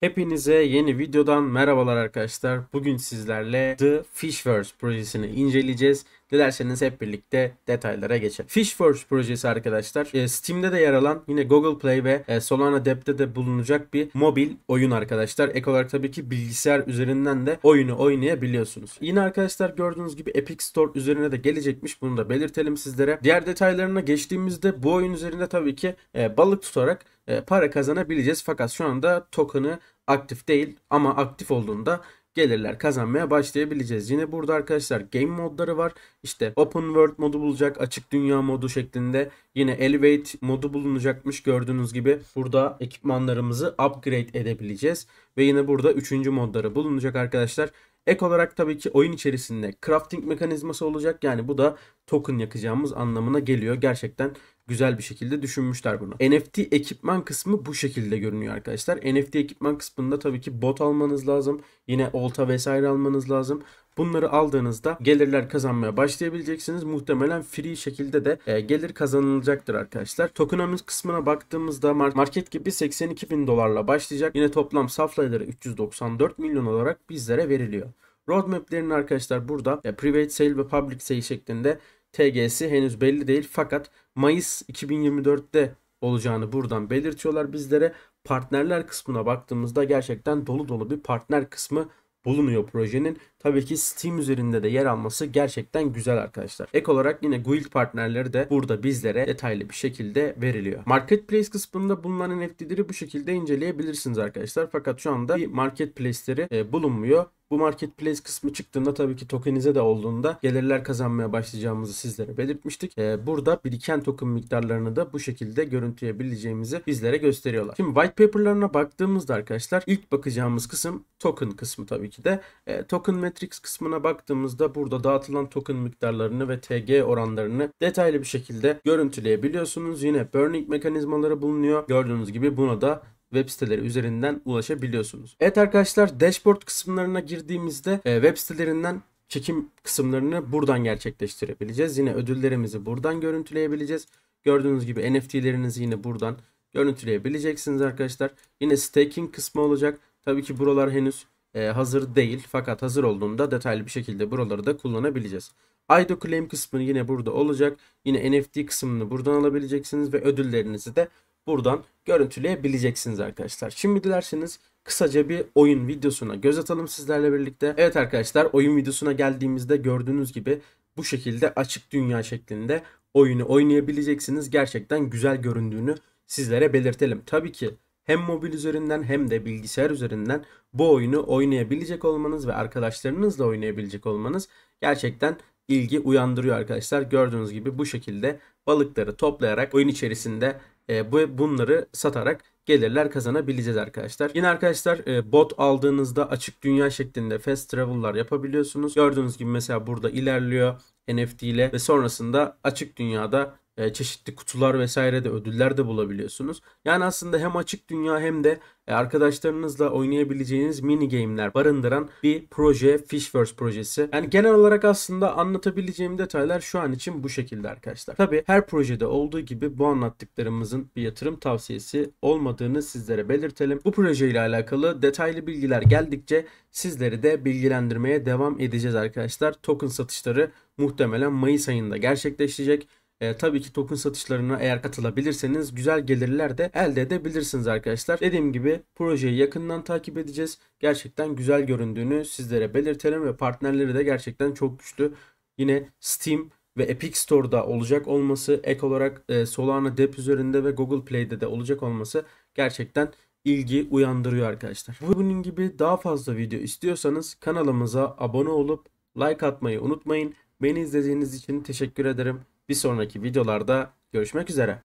Hepinize yeni videodan merhabalar arkadaşlar. Bugün sizlerle The Fishverse projesini inceleyeceğiz. Dilerseniz hep birlikte detaylara geçelim. Fishforge projesi arkadaşlar e, Steam'de de yer alan yine Google Play ve e, Solana Dep'te de bulunacak bir mobil oyun arkadaşlar. Ek olarak tabii ki bilgisayar üzerinden de oyunu oynayabiliyorsunuz. Yine arkadaşlar gördüğünüz gibi Epic Store üzerine de gelecekmiş. Bunu da belirtelim sizlere. Diğer detaylarına geçtiğimizde bu oyun üzerinde tabii ki e, balık tutarak para kazanabileceğiz. Fakat şu anda token'ı aktif değil ama aktif olduğunda gelirler kazanmaya başlayabileceğiz. Yine burada arkadaşlar game modları var. İşte open world modu bulacak, açık dünya modu şeklinde yine elevate modu bulunacakmış gördüğünüz gibi. Burada ekipmanlarımızı upgrade edebileceğiz ve yine burada 3. modları bulunacak arkadaşlar. Ek olarak tabii ki oyun içerisinde crafting mekanizması olacak. Yani bu da token yakacağımız anlamına geliyor. Gerçekten güzel bir şekilde düşünmüşler bunu. NFT ekipman kısmı bu şekilde görünüyor arkadaşlar. NFT ekipman kısmında tabii ki bot almanız lazım. Yine olta vesaire almanız lazım. Bunları aldığınızda gelirler kazanmaya başlayabileceksiniz. Muhtemelen free şekilde de e, gelir kazanılacaktır arkadaşlar. Tokenomics kısmına baktığımızda market gibi 82 bin dolarla başlayacak. Yine toplam saflayları 394 milyon olarak bizlere veriliyor. Roadmap'lerin arkadaşlar burada e, private sale ve public sale şeklinde TGS henüz belli değil fakat Mayıs 2024'te olacağını buradan belirtiyorlar bizlere. Partnerler kısmına baktığımızda gerçekten dolu dolu bir partner kısmı bulunuyor projenin. Tabii ki Steam üzerinde de yer alması gerçekten güzel arkadaşlar. Ek olarak yine guild partnerleri de burada bizlere detaylı bir şekilde veriliyor. Marketplace kısmında bulunan NFT'leri bu şekilde inceleyebilirsiniz arkadaşlar. Fakat şu anda bir marketplace'leri e, bulunmuyor. Bu marketplace kısmı çıktığında tabii ki tokenize de olduğunda gelirler kazanmaya başlayacağımızı sizlere belirtmiştik. Ee, burada biriken token miktarlarını da bu şekilde görüntüleyebileceğimizi bizlere gösteriyorlar. Şimdi white paper'larına baktığımızda arkadaşlar ilk bakacağımız kısım token kısmı tabii ki de. E, token metrics kısmına baktığımızda burada dağıtılan token miktarlarını ve TG oranlarını detaylı bir şekilde görüntüleyebiliyorsunuz. Yine burning mekanizmaları bulunuyor. Gördüğünüz gibi buna da web siteleri üzerinden ulaşabiliyorsunuz. Evet arkadaşlar dashboard kısımlarına girdiğimizde e, web sitelerinden çekim kısımlarını buradan gerçekleştirebileceğiz. Yine ödüllerimizi buradan görüntüleyebileceğiz. Gördüğünüz gibi NFT'lerinizi yine buradan görüntüleyebileceksiniz arkadaşlar. Yine staking kısmı olacak. Tabii ki buralar henüz e, hazır değil fakat hazır olduğunda detaylı bir şekilde buraları da kullanabileceğiz. IDO claim kısmı yine burada olacak. Yine NFT kısmını buradan alabileceksiniz ve ödüllerinizi de buradan görüntüleyebileceksiniz arkadaşlar. Şimdi dilerseniz kısaca bir oyun videosuna göz atalım sizlerle birlikte. Evet arkadaşlar oyun videosuna geldiğimizde gördüğünüz gibi bu şekilde açık dünya şeklinde oyunu oynayabileceksiniz. Gerçekten güzel göründüğünü sizlere belirtelim. Tabii ki hem mobil üzerinden hem de bilgisayar üzerinden bu oyunu oynayabilecek olmanız ve arkadaşlarınızla oynayabilecek olmanız gerçekten ilgi uyandırıyor arkadaşlar. Gördüğünüz gibi bu şekilde balıkları toplayarak oyun içerisinde e, bu bunları satarak gelirler kazanabileceğiz arkadaşlar. Yine arkadaşlar e, bot aldığınızda açık dünya şeklinde fast travel'lar yapabiliyorsunuz. Gördüğünüz gibi mesela burada ilerliyor NFT ile ve sonrasında açık dünyada e, çeşitli kutular vesaire de ödüller de bulabiliyorsunuz. Yani aslında hem açık dünya hem de e, arkadaşlarınızla oynayabileceğiniz mini game'ler barındıran bir proje Fishverse projesi. Yani genel olarak aslında anlatabileceğim detaylar şu an için bu şekilde arkadaşlar. Tabi her projede olduğu gibi bu anlattıklarımızın bir yatırım tavsiyesi olmadığını sizlere belirtelim. Bu proje ile alakalı detaylı bilgiler geldikçe sizleri de bilgilendirmeye devam edeceğiz arkadaşlar. Token satışları muhtemelen Mayıs ayında gerçekleşecek e, tabii ki token satışlarına eğer katılabilirseniz güzel gelirler de elde edebilirsiniz arkadaşlar. Dediğim gibi projeyi yakından takip edeceğiz. Gerçekten güzel göründüğünü sizlere belirtelim ve partnerleri de gerçekten çok güçlü. Yine Steam ve Epic Store'da olacak olması ek olarak e, Solana Dep üzerinde ve Google Play'de de olacak olması gerçekten ilgi uyandırıyor arkadaşlar. Bunun gibi daha fazla video istiyorsanız kanalımıza abone olup like atmayı unutmayın. Beni izlediğiniz için teşekkür ederim. Bir sonraki videolarda görüşmek üzere.